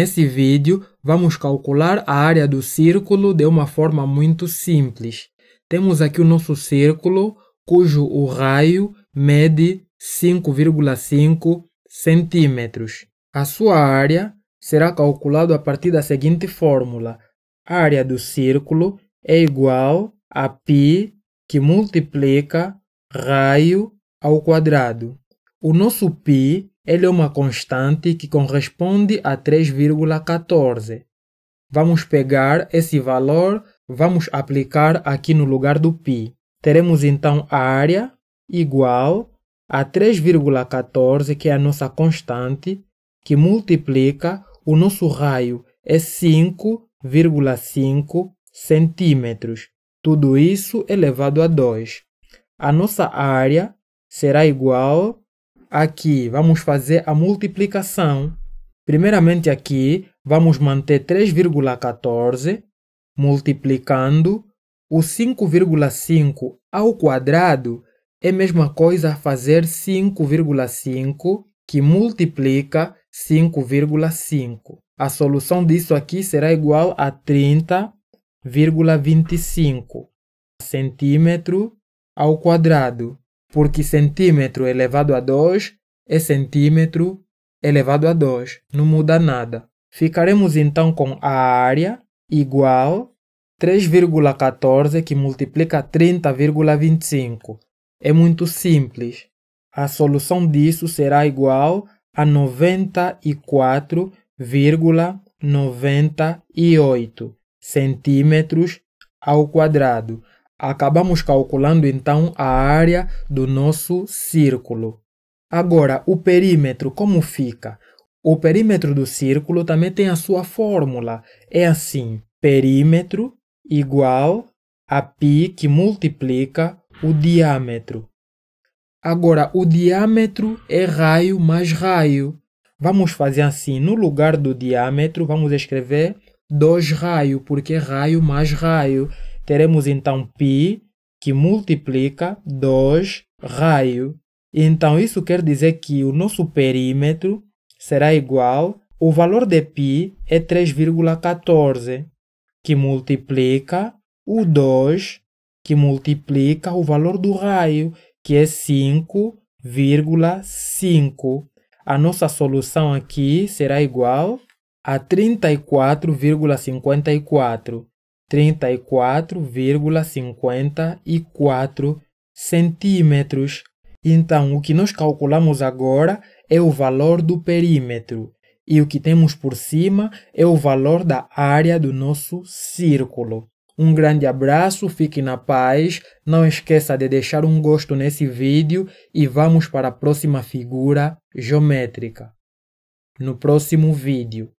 Nesse vídeo, vamos calcular a área do círculo de uma forma muito simples. Temos aqui o nosso círculo, cujo o raio mede 5,5 centímetros. A sua área será calculada a partir da seguinte fórmula. A área do círculo é igual a π, que multiplica raio ao quadrado. O nosso π ele é uma constante que corresponde a 3,14. Vamos pegar esse valor, vamos aplicar aqui no lugar do π. Teremos então a área igual a 3,14, que é a nossa constante, que multiplica o nosso raio é 5,5 centímetros. Tudo isso elevado a 2. A nossa área será igual Aqui vamos fazer a multiplicação. Primeiramente aqui vamos manter 3,14 multiplicando o 5,5 ao quadrado é a mesma coisa fazer 5,5 que multiplica 5,5. A solução disso aqui será igual a 30,25 centímetro ao quadrado porque centímetro elevado a 2 é centímetro elevado a 2, não muda nada. Ficaremos então com a área igual a 3,14 que multiplica 30,25. É muito simples. A solução disso será igual a 94,98 centímetros ao quadrado acabamos calculando então a área do nosso círculo. Agora, o perímetro como fica? O perímetro do círculo também tem a sua fórmula. É assim: perímetro igual a π que multiplica o diâmetro. Agora, o diâmetro é raio mais raio. Vamos fazer assim: no lugar do diâmetro, vamos escrever 2 raio, porque é raio mais raio teremos então π que multiplica 2 raio. Então, isso quer dizer que o nosso perímetro será igual, o valor de π é 3,14, que multiplica o 2, que multiplica o valor do raio, que é 5,5. A nossa solução aqui será igual a 34,54. 34,54 centímetros. Então, o que nós calculamos agora é o valor do perímetro e o que temos por cima é o valor da área do nosso círculo. Um grande abraço, fique na paz, não esqueça de deixar um gosto nesse vídeo e vamos para a próxima figura geométrica. No próximo vídeo.